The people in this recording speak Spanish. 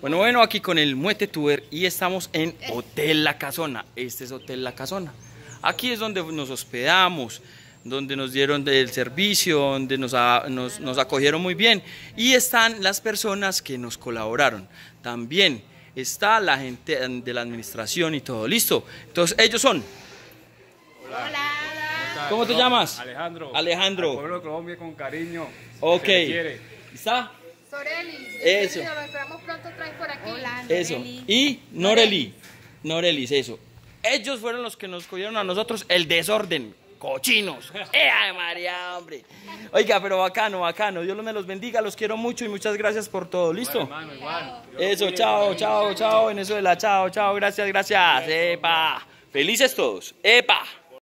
Bueno, bueno, aquí con el Muete Tuber y estamos en Hotel La Casona. Este es Hotel La Casona. Aquí es donde nos hospedamos, donde nos dieron el servicio, donde nos, nos, acogieron muy bien. Y están las personas que nos colaboraron. También está la gente de la administración y todo. ¿Listo? Entonces, ellos son... Hola. ¿Cómo te llamas? Alejandro. Alejandro. pueblo de Colombia con cariño. Ok. ¿Está? Soreli. Eso. eso. Y Noreli. Norelis, eso. Ellos fueron los que nos cogieron a nosotros el desorden. Cochinos. ¡Eh, María, hombre! Oiga, pero bacano, bacano. Dios me los bendiga, los quiero mucho y muchas gracias por todo. ¿Listo? Eso, chao, chao, chao. En eso de la chao, chao. Gracias, gracias. Epa. Felices todos. Epa.